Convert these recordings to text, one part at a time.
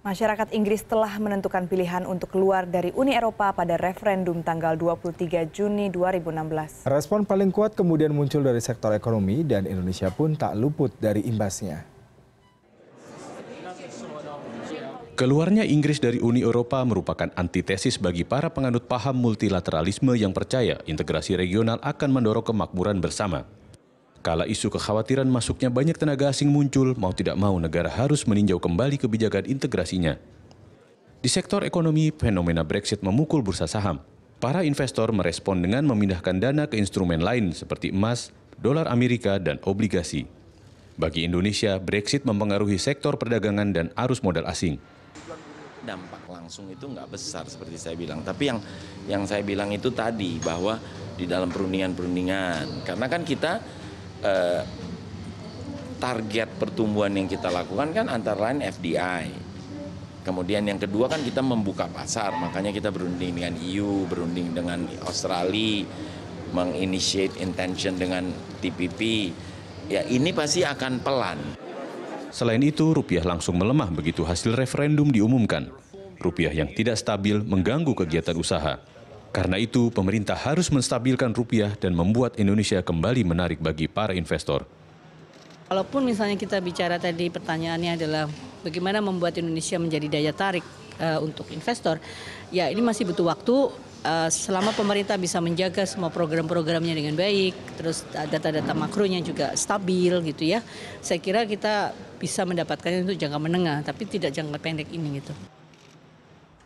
Masyarakat Inggris telah menentukan pilihan untuk keluar dari Uni Eropa pada referendum tanggal 23 Juni 2016. Respon paling kuat kemudian muncul dari sektor ekonomi dan Indonesia pun tak luput dari imbasnya. Keluarnya Inggris dari Uni Eropa merupakan antitesis bagi para penganut paham multilateralisme yang percaya integrasi regional akan mendorong kemakmuran bersama. Kala isu kekhawatiran masuknya banyak tenaga asing muncul, mau tidak mau negara harus meninjau kembali kebijakan integrasinya. Di sektor ekonomi, fenomena Brexit memukul bursa saham. Para investor merespon dengan memindahkan dana ke instrumen lain seperti emas, dolar Amerika, dan obligasi. Bagi Indonesia, Brexit mempengaruhi sektor perdagangan dan arus modal asing. Dampak langsung itu nggak besar seperti saya bilang. Tapi yang yang saya bilang itu tadi bahwa di dalam perundingan-perundingan, karena kan kita eh, target pertumbuhan yang kita lakukan kan antara lain FDI. Kemudian yang kedua kan kita membuka pasar, makanya kita berunding dengan EU, berunding dengan Australia, menginitiate intention dengan TPP. Ya ini pasti akan pelan. Selain itu, rupiah langsung melemah begitu hasil referendum diumumkan. Rupiah yang tidak stabil mengganggu kegiatan usaha. Karena itu, pemerintah harus menstabilkan rupiah dan membuat Indonesia kembali menarik bagi para investor. Walaupun misalnya kita bicara tadi pertanyaannya adalah bagaimana membuat Indonesia menjadi daya tarik uh, untuk investor, ya ini masih butuh waktu Uh, selama pemerintah bisa menjaga semua program-programnya dengan baik, terus data-data makronya juga stabil gitu ya, saya kira kita bisa mendapatkannya untuk jangka menengah, tapi tidak jangka pendek ini gitu.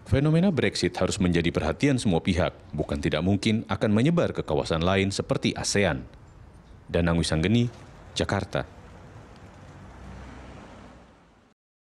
Fenomena Brexit harus menjadi perhatian semua pihak, bukan tidak mungkin akan menyebar ke kawasan lain seperti ASEAN. Danang Wisanggeni, Jakarta.